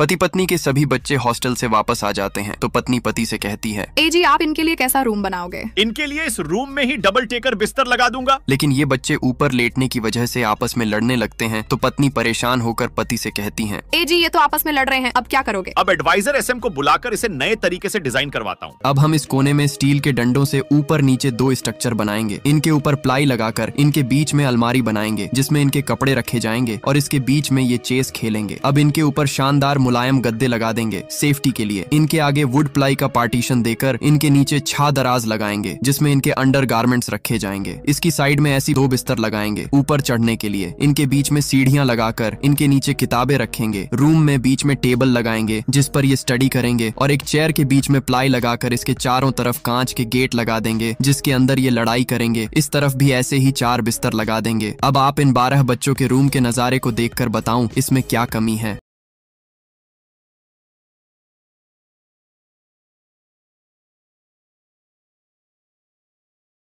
पति पत्नी के सभी बच्चे हॉस्टल से वापस आ जाते हैं तो पत्नी पति से कहती है ए जी आप इनके लिए कैसा रूम बनाओगे इनके लिए इस रूम में ही डबल टेकर बिस्तर लगा दूंगा लेकिन ये बच्चे ऊपर लेटने की वजह से आपस में लड़ने लगते हैं तो पत्नी परेशान होकर पति से कहती है ए जी ये तो आपस में लड़ रहे हैं अब क्या करोगे अब एडवाइजर एस को बुलाकर इसे नए तरीके ऐसी डिजाइन करवाता हूँ अब हम इस कोने में स्टील के डंडों ऐसी ऊपर नीचे दो स्ट्रक्चर बनाएंगे इनके ऊपर प्लाई लगाकर इनके बीच में अलमारी बनाएंगे जिसमे इनके कपड़े रखे जाएंगे और इसके बीच में ये चेस खेलेंगे अब इनके ऊपर शानदार मुलायम गद्दे लगा देंगे सेफ्टी के लिए इनके आगे वुड प्लाई का पार्टीशन देकर इनके नीचे छा दराज लगाएंगे जिसमे इनके अंडर गार्मेंट्स रखे जाएंगे इसकी साइड में ऐसी दो बिस्तर लगाएंगे ऊपर चढ़ने के लिए इनके बीच में सीढ़ियां लगाकर इनके नीचे किताबें रखेंगे रूम में बीच में टेबल लगाएंगे जिस पर ये स्टडी करेंगे और एक चेयर के बीच में प्लाई लगाकर इसके चारों तरफ कांच के गेट लगा देंगे जिसके अंदर ये लड़ाई करेंगे इस तरफ भी ऐसे ही चार बिस्तर लगा देंगे अब आप इन बारह बच्चों के रूम के नजारे को देखकर बताऊं इसमें क्या कमी है